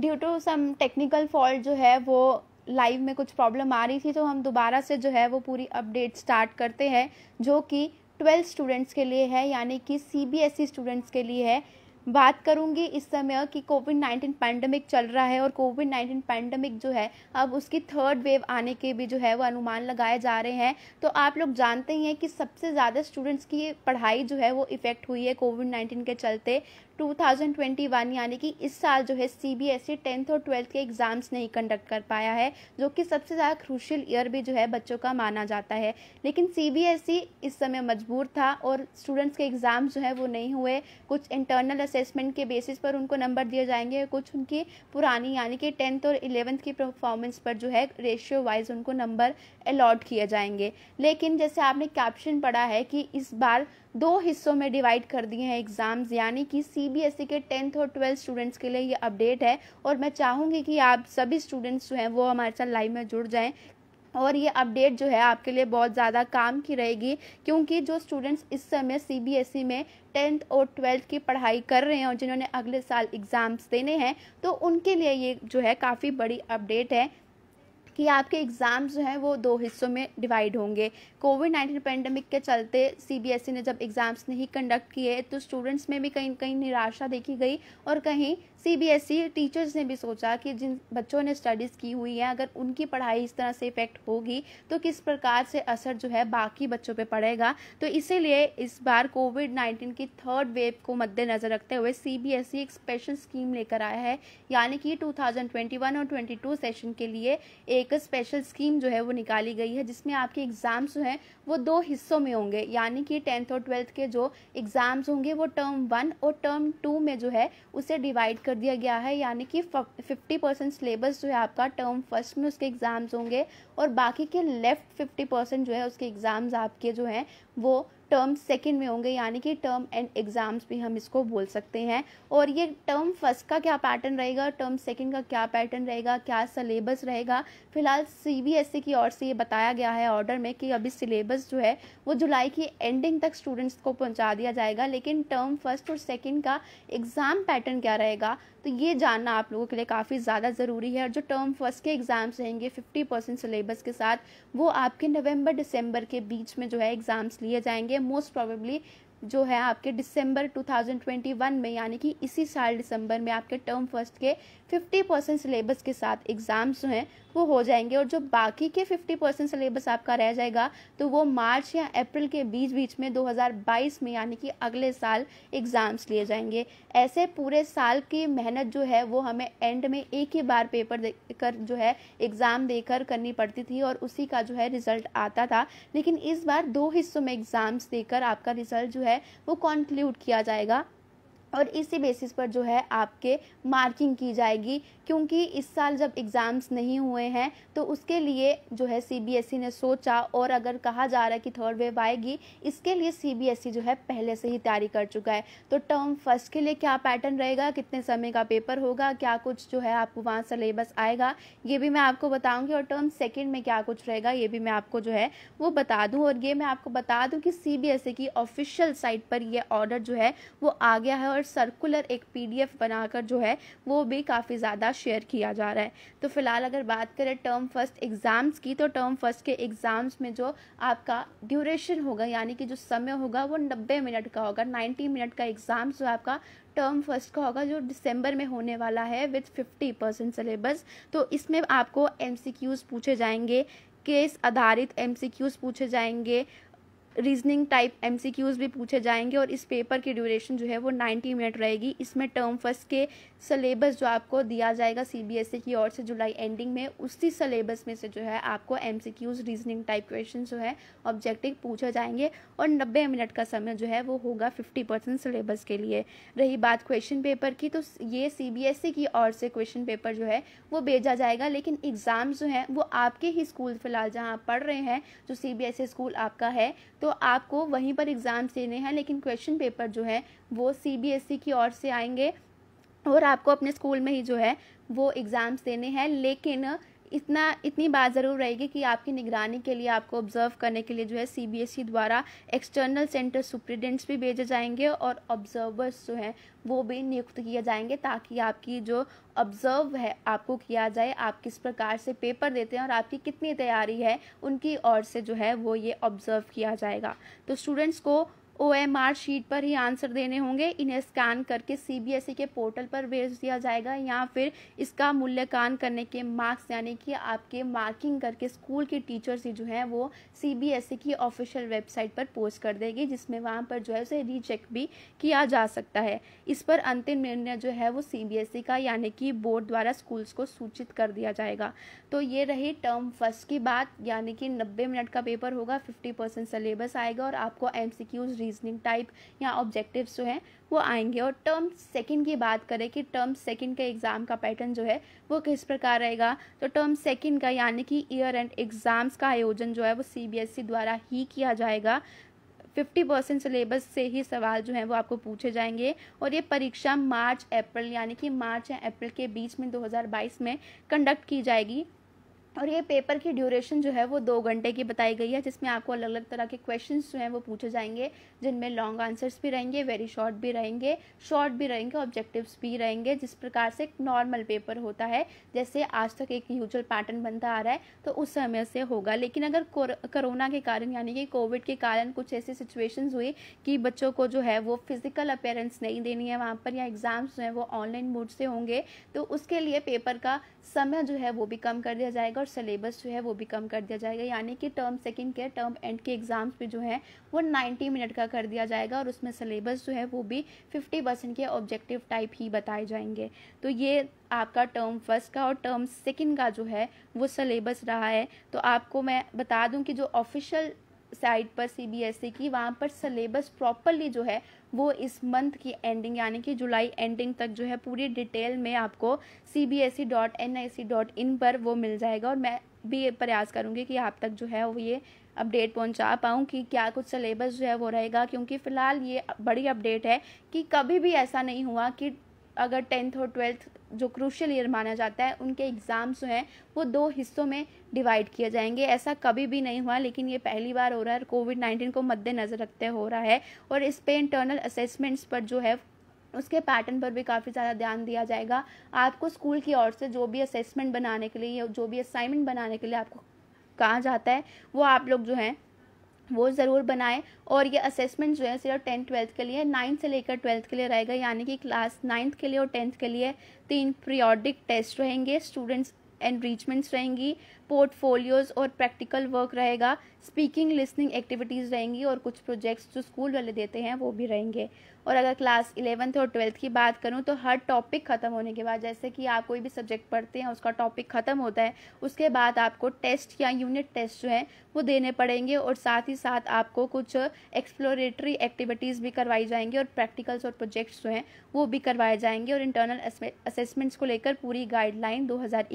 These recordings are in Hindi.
due to some technical fault जो है वो लाइव में कुछ प्रॉब्लम आ रही थी तो हम दोबारा से जो है वो पूरी अपडेट स्टार्ट करते हैं जो कि ट्वेल्थ स्टूडेंट्स के लिए है यानी कि सी स्टूडेंट्स e के लिए है बात करूंगी इस समय कि कोविड नाइन्टीन पैंडमिक चल रहा है और कोविड नाइन्टीन पैंडमिक जो है अब उसकी थर्ड वेव आने के भी जो है वो अनुमान लगाए जा रहे हैं तो आप लोग जानते ही हैं कि सबसे ज़्यादा स्टूडेंट्स की पढ़ाई जो है वो इफ़ेक्ट हुई है कोविड नाइन्टीन के चलते 2021 यानी कि इस साल जो है C B S E tenth और ट्वेल्थ के एग्ज़ाम्स नहीं कंडक्ट कर पाया है जो कि सबसे ज़्यादा क्रूशल ईयर भी जो है बच्चों का माना जाता है लेकिन सी बी एस ई इस समय मजबूर था और स्टूडेंट्स के एग्ज़ाम्स जो है वो नहीं हुए कुछ इंटरनल असेसमेंट के बेसिस पर उनको नंबर दिए जाएंगे कुछ उनकी पुरानी यानी कि टेंथ और इलेवंथ की परफॉर्मेंस पर जो है रेशियो वाइज उनको नंबर अलॉट किए जाएंगे लेकिन जैसे आपने कैप्शन पढ़ा है कि इस बार दो हिस्सों में डिवाइड कर दिए हैं एग्ज़ाम्स यानी कि सीबीएसई e के टेंथ और ट्वेल्थ स्टूडेंट्स के लिए ये अपडेट है और मैं चाहूँगी कि आप सभी स्टूडेंट्स जो हैं वो हमारे साथ लाइव में जुड़ जाएँ और ये अपडेट जो है आपके लिए बहुत ज़्यादा काम की रहेगी क्योंकि जो स्टूडेंट्स इस समय सीबीएसई e में टेंथ और ट्वेल्थ की पढ़ाई कर रहे हैं और जिन्होंने अगले साल एग्ज़ाम्स देने हैं तो उनके लिए ये जो है काफ़ी बड़ी अपडेट है कि आपके एग्ज़ाम्स जो हैं वो दो हिस्सों में डिवाइड होंगे कोविड नाइन्टीन पेंडेमिक के चलते ई e ने जब एग्ज़ाम्स नहीं कंडक्ट किए तो स्टूडेंट्स में भी कहीं कहीं निराशा देखी गई और कहीं ई टीचर्स e ने भी सोचा कि जिन बच्चों ने स्टडीज़ की हुई है अगर उनकी पढ़ाई इस तरह से इफ़ेक्ट होगी तो किस प्रकार से असर जो है बाकी बच्चों पर पड़ेगा तो इसीलिए इस बार कोविड नाइन्टीन की थर्ड वेव को मद्देनज़र रखते हुए ई e एक स्पेशल स्कीम लेकर आया है यानी कि वन और टू सेशन के लिए एक एक स्पेशल स्कीम जो है वो निकाली गई है जिसमें आपके एग्ज़ाम्स जो हैं वो दो हिस्सों में होंगे यानी कि टेंथ और ट्वेल्थ के जो एग्ज़ाम्स होंगे वो टर्म वन और टर्म टू में जो है उसे डिवाइड कर दिया गया है यानी कि फिफ्टी परसेंट सिलेबस जो है आपका टर्म फर्स्ट में उसके एग्ज़ाम्स होंगे और बाकी के लेफ्ट फिफ्टी परसेंट जो है उसके एग्ज़ाम्स आपके जो हैं वो टर्म सेकेंड में होंगे यानी कि टर्म एंड एग्ज़ाम्स भी हम इसको बोल सकते हैं और ये टर्म फर्स्ट का क्या पैटर्न रहेगा टर्म सेकेंड का क्या पैटर्न रहेगा क्या सिलेबस रहेगा फिलहाल सी e की ओर से ये बताया गया है ऑर्डर में कि अभी सिलेबस जो है वो जुलाई की एंडिंग तक स्टूडेंट्स को पहुँचा दिया जाएगा लेकिन टर्म फर्स्ट और सेकेंड का एग्ज़ाम पैटर्न क्या रहेगा तो ये जानना आप लोगों के लिए काफ़ी ज़्यादा ज़रूरी है और जो टर्म फर्स्ट के एग्ज़ाम्स रहेंगे फिफ्टी परसेंट सिलेबस के साथ वो आपके नवंबर दिसंबर के बीच में जो है एग्ज़ाम्स लिए जाएंगे मोस्ट प्रोबेबली जो है आपके दिसंबर 2021 में यानी कि इसी साल दिसंबर में आपके टर्म फर्स्ट के फिफ्टी परसेंट सिलेबस के साथ एग्ज़ाम्स जो हैं वो हो जाएंगे और जो बाकी के फिफ्टी परसेंट सिलेबस आपका रह जाएगा तो वो मार्च या अप्रैल के बीच बीच में 2022 में यानी कि अगले साल एग्ज़ाम्स लिए जाएंगे ऐसे पूरे साल की मेहनत जो है वो हमें एंड में एक ही बार पेपर देकर जो है एग्ज़ाम देकर करनी पड़ती थी और उसी का जो है रिज़ल्ट आता था लेकिन इस बार दो हिस्सों में एग्ज़ाम्स देकर आपका रिज़ल्ट जो है वो कंक्लूड किया जाएगा और इसी बेसिस पर जो है आपके मार्किंग की जाएगी क्योंकि इस साल जब एग्ज़ाम्स नहीं हुए हैं तो उसके लिए जो है सीबीएसई e ने सोचा और अगर कहा जा रहा है कि थर्ड वेव आएगी इसके लिए सीबीएसई e जो है पहले से ही तैयारी कर चुका है तो टर्म फर्स्ट के लिए क्या पैटर्न रहेगा कितने समय का पेपर होगा क्या कुछ जो है आपको वहाँ सलेबस आएगा ये भी मैं आपको बताऊँगी और टर्म सेकेंड में क्या कुछ रहेगा ये भी मैं आपको जो है वो बता दूँ और ये मैं आपको बता दूँ कि सी e की ऑफिशियल साइट पर यह ऑर्डर जो है वो आ गया है और सर्कुलर एक पीडीएफ बनाकर जो है वो भी काफ़ी ज़्यादा शेयर किया जा रहा है तो फिलहाल अगर बात करें टर्म फर्स्ट एग्ज़ाम्स की तो टर्म फर्स्ट के एग्ज़ाम्स में जो आपका ड्यूरेशन होगा यानी कि जो समय होगा वो नब्बे मिनट का होगा नाइन्टी मिनट का एग्ज़ाम जो आपका टर्म फर्स्ट का होगा जो दिसंबर में होने वाला है विथ फिफ्टी परसेंट सिलेबस तो इसमें आपको एम पूछे जाएंगे केस आधारित एम पूछे जाएंगे रीजनिंग टाइप एम भी पूछे जाएंगे और इस पेपर की ड्यूरेशन जो है वो नाइन्टी मिनट रहेगी इसमें टर्म फर्स्ट के सलेबस जो आपको दिया जाएगा सी e की ओर से जुलाई एंडिंग में उसी सलेबस में से जो है आपको एम रीजनिंग टाइप क्वेश्चन जो है ऑब्जेक्टिव पूछे जाएंगे और नब्बे मिनट का समय जो है वो होगा फिफ्टी परसेंट सलेबस के लिए रही बात क्वेश्चन पेपर की तो ये सी e की ओर से क्वेश्चन पेपर जो है वो भेजा जाएगा लेकिन एग्ज़ाम जो है वो आपके ही स्कूल फ़िलहाल जहाँ आप पढ़ रहे हैं जो सी स्कूल e आपका है तो आपको वहीं पर एग्ज़ाम्स देने हैं लेकिन क्वेश्चन पेपर जो है वो सी e की ओर से आएंगे और आपको अपने स्कूल में ही जो है वो एग्ज़ाम्स देने हैं लेकिन इतना इतनी बात ज़रूर रहेगी कि आपकी निगरानी के लिए आपको ऑब्जर्व करने के लिए जो है सीबीएसई e द्वारा एक्सटर्नल सेंटर सुप्रिडेंट्स भी भेजे जाएंगे और ऑब्जर्वर्स जो हैं वो भी नियुक्त किए जाएंगे ताकि आपकी जो ऑब्जर्व है आपको किया जाए आप किस प्रकार से पेपर देते हैं और आपकी कितनी तैयारी है उनकी ओर से जो है वो ये ऑब्जर्व किया जाएगा तो स्टूडेंट्स को ओ एम आर शीट पर ही आंसर देने होंगे इन्हें स्कैन करके सी बी एस ई के पोर्टल पर भेज दिया जाएगा या फिर इसका मूल्यांकन करने के मार्क्स यानी कि आपके मार्किंग करके स्कूल के टीचर्स ही जो हैं वो सी बी एस ई की ऑफिशियल वेबसाइट पर पोस्ट कर देगी जिसमें वहाँ पर जो है उसे रीचेक भी किया जा सकता है इस पर अंतिम निर्णय जो है वो सी बी एस ई का यानी कि बोर्ड द्वारा स्कूल्स को सूचित कर दिया जाएगा तो ये रही टर्म फर्स्ट की बात यानी कि नब्बे मिनट का पेपर होगा फिफ्टी परसेंट सिलेबस आएगा और आपको M C Qs reasoning type या ऑब्जेक्टिव्स जो हैं वो आएंगे और टर्म सेकंड की बात करें कि टर्म सेकंड के एग्ज़ाम का पैटर्न जो है वो किस प्रकार रहेगा तो टर्म सेकंड का यानी कि ईयर एंड एग्ज़ाम्स का आयोजन जो है वो सीबीएसई e द्वारा ही किया जाएगा फिफ्टी परसेंट सिलेबस से ही सवाल जो है वो आपको पूछे जाएंगे और ये परीक्षा मार्च अप्रैल यानी कि मार्च या अप्रैल के बीच में 2022 में कंडक्ट की जाएगी और ये पेपर की ड्यूरेशन जो है वो दो घंटे की बताई गई है जिसमें आपको अलग अलग तरह के क्वेश्चन जो हैं वो पूछे जाएंगे जिनमें लॉन्ग आंसर्स भी रहेंगे वेरी शॉर्ट भी रहेंगे शॉर्ट भी रहेंगे ऑब्जेक्टिव्स भी रहेंगे जिस प्रकार से एक नॉर्मल पेपर होता है जैसे आज तक एक यूजल पैटर्न बनता आ रहा है तो उस समय से होगा लेकिन अगर कोरोना के कारण यानी कि कोविड के कारण कुछ ऐसी सिचुएशन हुई कि बच्चों को जो है वो फिजिकल अपेयरेंस नहीं देनी है वहाँ पर या एग्ज़ाम्स जो हैं वो ऑनलाइन मोड से होंगे तो उसके लिए पेपर का समय जो है वो भी कम कर दिया जाएगा और सिलेबस जो है वो भी कम कर दिया जाएगा यानी कि टर्म सेकेंड के टर्म एंड के एग्ज़ाम्स भी जो है वो नाइन्टी मिनट का कर दिया जाएगा और उसमें सिलेबस जो है वो भी फिफ्टी परसेंट के ऑब्जेक्टिव टाइप ही बताए जाएंगे तो ये आपका टर्म फर्स्ट का और टर्म सेकेंड का जो है वो सिलेबस रहा है तो आपको मैं बता दूं कि जो ऑफिशियल साइट पर सीबीएसई e की वहाँ पर सलेबस प्रॉपरली जो है वो इस मंथ की एंडिंग यानी कि जुलाई एंडिंग तक जो है पूरी डिटेल में आपको C B S E dot N I C dot in पर वो मिल जाएगा और मैं भी ये प्रयास करूँगी कि आप तक जो है वो ये अपडेट पहुंचा पाऊँ कि क्या कुछ सिलेबस जो है वो रहेगा क्योंकि फ़िलहाल ये बड़ी अपडेट है कि कभी भी ऐसा नहीं हुआ कि अगर टेंथ और ट्वेल्थ जो क्रूशल ईयर माना जाता है उनके एग्ज़ाम्स जो हैं वो दो हिस्सों में डिवाइड किए जाएंगे ऐसा कभी भी नहीं हुआ लेकिन ये पहली बार हो रहा है कोविड नाइन्टीन को मद्देनज़र रखते हो रहा है और इस पर इंटरनल असेसमेंट्स पर जो है उसके पैटर्न पर भी काफ़ी ज़्यादा ध्यान दिया जाएगा आपको स्कूल की ओर से जो भी असेसमेंट बनाने के लिए जो भी असाइनमेंट बनाने के लिए आपको कहा जाता है वो आप लोग जो हैं वो ज़रूर बनाएं और ये असेसमेंट जो है सिर्फ टेंथ ट्वेल्थ के लिए नाइन्थ से लेकर ट्वेल्थ के लिए रहेगा यानी कि क्लास नाइन्थ के लिए और टेंथ के लिए तीन प्रियोडिक टेस्ट रहेंगे स्टूडेंट्स एनरीचमेंट्स रहेंगी पोर्टफोलियोज और प्रैक्टिकल वर्क रहेगा स्पीकिंग लिसनिंग एक्टिविटीज़ रहेंगी और कुछ प्रोजेक्ट्स जो स्कूल वाले देते हैं वो भी रहेंगे और अगर क्लास इलेवंथ और ट्वेल्थ की बात करूँ तो हर टॉपिक ख़त्म होने के बाद जैसे कि आप कोई भी सब्जेक्ट पढ़ते हैं उसका टॉपिक ख़त्म होता है उसके बाद आपको टेस्ट या यूनिट टेस्ट जो है वो देने पड़ेंगे और साथ ही साथ आपको कुछ एक्सप्लोरेटरी एक्टिविटीज़ भी करवाई जाएंगी और प्रैक्टिकल्स और प्रोजेक्ट्स जो हैं वो भी करवाए जाएंगे और इंटरनल असेसमेंट्स को लेकर पूरी गाइडलाइन दो हज़ार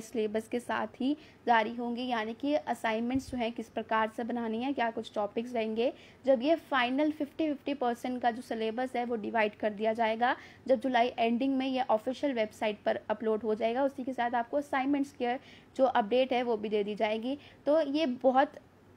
सिलेबस के साथ ही जारी होंगी यानी कि असाइनमेंट्स जो हैं किस प्रकार से बनानी है क्या कुछ टॉपिक्स रहेंगे जब ये फाइनल फिफ्टी फिफ्टी परसेंट का जो सिलेबस है वो डिवाइड कर दिया जाएगा जब जुलाई एंडिंग में ये ऑफिशियल वेबसाइट पर अपलोड हो जाएगा उसी के साथ आपको असाइनमेंट्स के जो अपडेट है वो भी दे दी जाएगी तो ये बहुत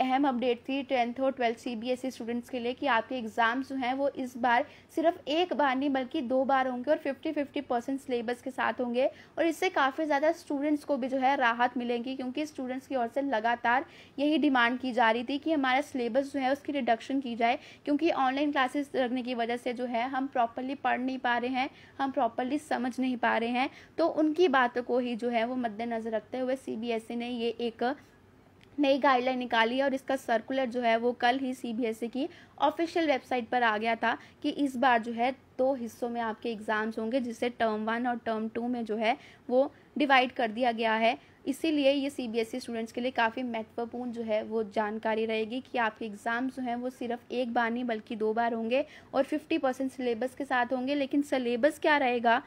अहम अपडेट थी टेंथ और ट्वेल्थ सीबीएसई स्टूडेंट्स e के लिए कि आपके एग्ज़ाम्स जो हैं वो इस बार सिर्फ एक बार नहीं बल्कि दो बार होंगे और 50 50 परसेंट सिलेबस के साथ होंगे और इससे काफ़ी ज़्यादा स्टूडेंट्स को भी जो है राहत मिलेगी क्योंकि स्टूडेंट्स की ओर से लगातार यही डिमांड की जा रही थी कि हमारा सिलेबस जो है उसकी रिडक्शन की जाए क्योंकि ऑनलाइन क्लासेस रखने की वजह से जो है हम प्रॉपरली पढ़ नहीं पा रहे हैं हम प्रॉपरली समझ नहीं पा रहे हैं तो उनकी बातों को ही जो है वो मद्देनज़र रखते हुए सी e ने ये एक नई गाइडलाइन निकाली है और इसका सर्कुलर जो है वो कल ही सीबीएसई e की ऑफिशियल वेबसाइट पर आ गया था कि इस बार जो है दो तो हिस्सों में आपके एग्ज़ाम्स होंगे जिसे टर्म वन और टर्म टू में जो है वो डिवाइड कर दिया गया है इसीलिए ये C B S E students के लिए काफ़ी महत्वपूर्ण जो है वो जानकारी रहेगी कि आपके एग्ज़ाम्स जो हैं वो सिर्फ एक बार नहीं बल्कि दो बार होंगे और फिफ्टी परसेंट सिलेबस के साथ होंगे लेकिन सिलेबस क्या रहेगा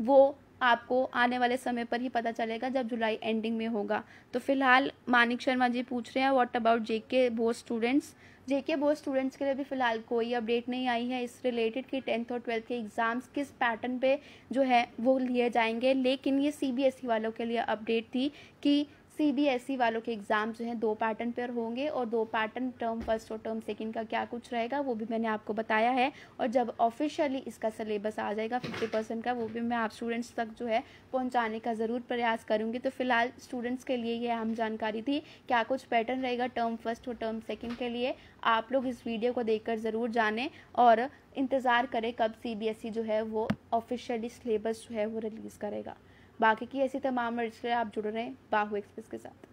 वो आपको आने वाले समय पर ही पता चलेगा जब जुलाई एंडिंग में होगा तो फिलहाल मानिक शर्मा जी पूछ रहे हैं व्हाट अबाउट जे के बोर्ड स्टूडेंट्स जे के बोर्ड स्टूडेंट्स के लिए भी फिलहाल कोई अपडेट नहीं आई है इस रिलेटेड कि टेंथ और ट्वेल्थ के एग्ज़ाम्स किस पैटर्न पे जो है वो लिए जाएंगे लेकिन ये सी बी एस ई वालों के लिए अपडेट थी कि सीबीएसई e वालों के एग्ज़ाम जो हैं दो पैटर्न पर होंगे और दो पैटर्न टर्म फर्स्ट और टर्म सेकेंड का क्या कुछ रहेगा वो भी मैंने आपको बताया है और जब ऑफिशियली इसका सलेबस आ जाएगा फिफ्टी परसेंट का वो भी मैं आप स्टूडेंट्स तक जो है पहुँचाने का ज़रूर प्रयास करूँगी तो फिलहाल स्टूडेंट्स के लिए ये अहम जानकारी थी क्या कुछ पैटर्न रहेगा टर्म फर्स्ट और टर्म सेकेंड के लिए आप लोग इस वीडियो को देख ज़रूर जानें और इंतज़ार करें कब सी e जो है वो ऑफिशियली सिलेबस जो है वो रिलीज़ करेगा बाकी की ऐसी तमाम वर्जिशें आप जुड़ रहे हैं बाहू एक्सप्रेस के साथ